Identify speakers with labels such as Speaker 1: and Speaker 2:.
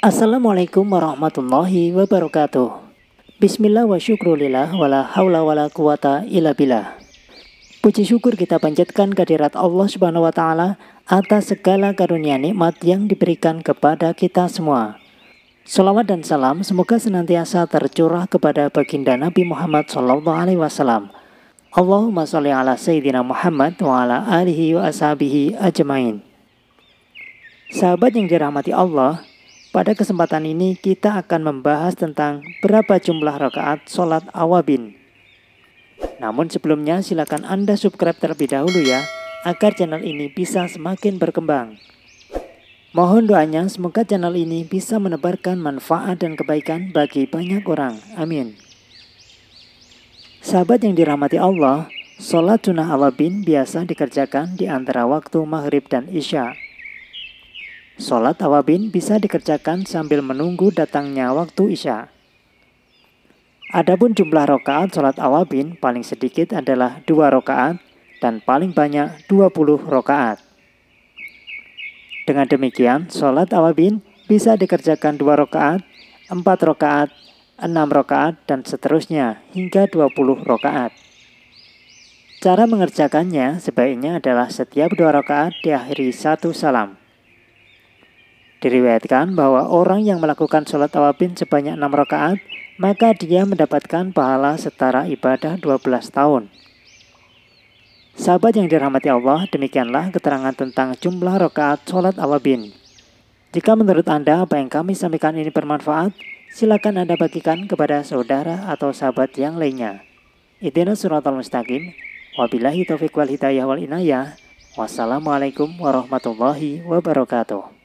Speaker 1: Assalamualaikum warahmatullahi wabarakatuh Bismillah wa syukrulillah wala hawla wala quwata illa billah Puji syukur kita panjatkan kehadirat Allah subhanahu wa ta'ala atas segala karunia nikmat yang diberikan kepada kita semua Salawat dan salam semoga senantiasa tercurah kepada baginda Nabi Muhammad Sallallahu Alaihi Wasallam. Allahumma sholli ala Sayyidina Muhammad wa ala alihi wa ashabihi ajmain. Sahabat yang dirahmati Allah, pada kesempatan ini kita akan membahas tentang berapa jumlah rakaat sholat awabin. Namun sebelumnya silakan Anda subscribe terlebih dahulu ya, agar channel ini bisa semakin berkembang. Mohon doanya semoga channel ini bisa menebarkan manfaat dan kebaikan bagi banyak orang. Amin. Sahabat yang dirahmati Allah, sholat sunnah awabin biasa dikerjakan di antara waktu maghrib dan isya. Sholat awabin bisa dikerjakan sambil menunggu datangnya waktu isya. Adapun jumlah rokaat sholat awabin paling sedikit adalah dua rokaat dan paling banyak 20 rokaat. Dengan demikian, sholat awabin bisa dikerjakan dua rakaat, empat rakaat, enam rakaat, dan seterusnya hingga 20 rakaat. Cara mengerjakannya sebaiknya adalah setiap dua rakaat diakhiri satu salam. Diriwayatkan bahwa orang yang melakukan sholat awabin sebanyak enam rakaat, maka dia mendapatkan pahala setara ibadah 12 tahun. Sahabat yang dirahmati Allah, demikianlah keterangan tentang jumlah rakaat sholat awabin. Jika menurut Anda apa yang kami sampaikan ini bermanfaat, silakan Anda bagikan kepada saudara atau sahabat yang lainnya. Itina suratul mustaqim, Wabilahi taufiq wal hidayah wal inayah, wassalamualaikum warahmatullahi wabarakatuh.